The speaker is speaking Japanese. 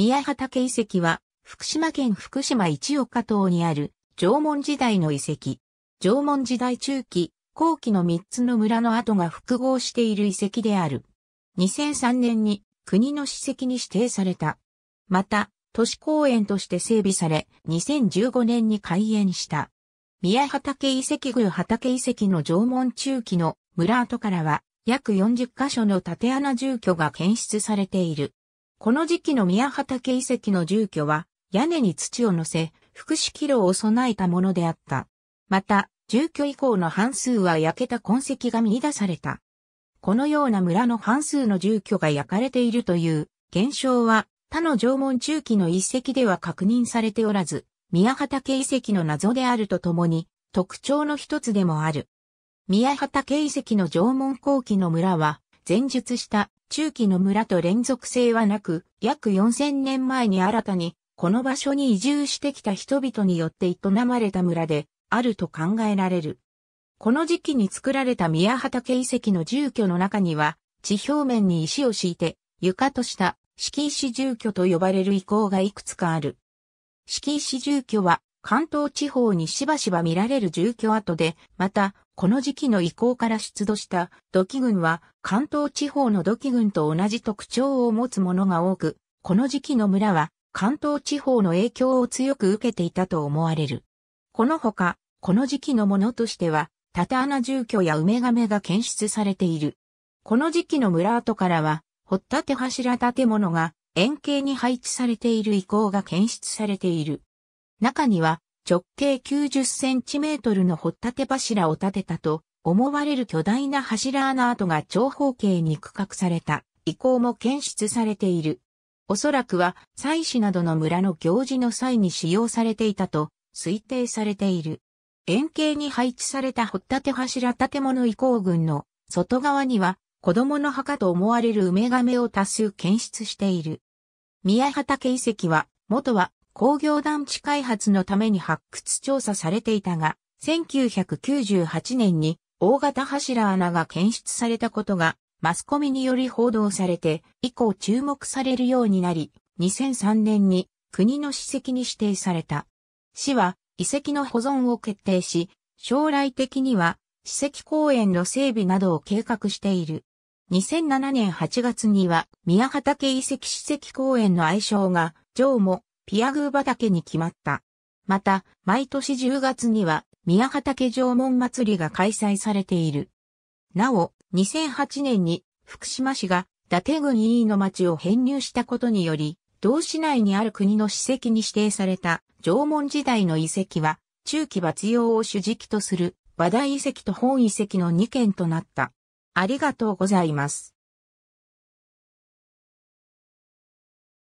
宮畑遺跡は、福島県福島一岡島にある、縄文時代の遺跡。縄文時代中期、後期の3つの村の跡が複合している遺跡である。2003年に国の史跡に指定された。また、都市公園として整備され、2015年に開園した。宮畑遺跡群畑遺跡の縄文中期の村跡からは、約40カ所の縦穴住居が検出されている。この時期の宮畑遺跡の住居は、屋根に土を乗せ、福祉キロを備えたものであった。また、住居以降の半数は焼けた痕跡が見出された。このような村の半数の住居が焼かれているという現象は他の縄文中期の遺跡では確認されておらず、宮畑遺跡の謎であるとともに特徴の一つでもある。宮畑遺跡の縄文後期の村は前述した中期の村と連続性はなく、約4000年前に新たに、この場所に移住してきた人々によって営まれた村で、あると考えられる。この時期に作られた宮畑遺跡の住居の中には、地表面に石を敷いて、床とした敷石住居と呼ばれる遺構がいくつかある。敷石住居は関東地方にしばしば見られる住居跡で、またこの時期の意向から出土した土器群は関東地方の土器群と同じ特徴を持つものが多く、この時期の村は関東地方の影響を強く受けていたと思われる。このほか、この時期のものとしては、縦穴住居や梅亀が検出されている。この時期の村跡からは、掘った手柱建物が円形に配置されている遺構が検出されている。中には、直径90センチメートルの掘立て柱を建てたと思われる巨大な柱穴跡が長方形に区画された遺構も検出されている。おそらくは祭祀などの村の行事の際に使用されていたと推定されている。円形に配置された掘立て柱建物遺構群の外側には子供の墓と思われる梅亀を多数検出している。宮畑遺跡は元は工業団地開発のために発掘調査されていたが、1998年に大型柱穴が検出されたことがマスコミにより報道されて以降注目されるようになり、2003年に国の史跡に指定された。市は遺跡の保存を決定し、将来的には史跡公園の整備などを計画している。2007年8月には宮畑遺跡史跡公園の愛称が、上もピアグー畑に決まった。また、毎年10月には、宮畑縄文祭りが開催されている。なお、2008年に、福島市が、伊達郡員の町を編入したことにより、同市内にある国の史跡に指定された縄文時代の遺跡は、中期抜用を主軸とする、話題遺跡と本遺跡の2件となった。ありがとうございます。